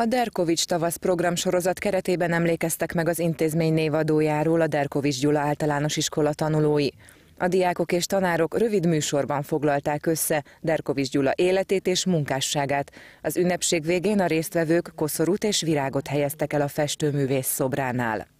A Derkovics tavasz sorozat keretében emlékeztek meg az intézmény névadójáról a Derkovics Gyula általános iskola tanulói. A diákok és tanárok rövid műsorban foglalták össze Derkovics Gyula életét és munkásságát. Az ünnepség végén a résztvevők koszorút és virágot helyeztek el a festőművész szobránál.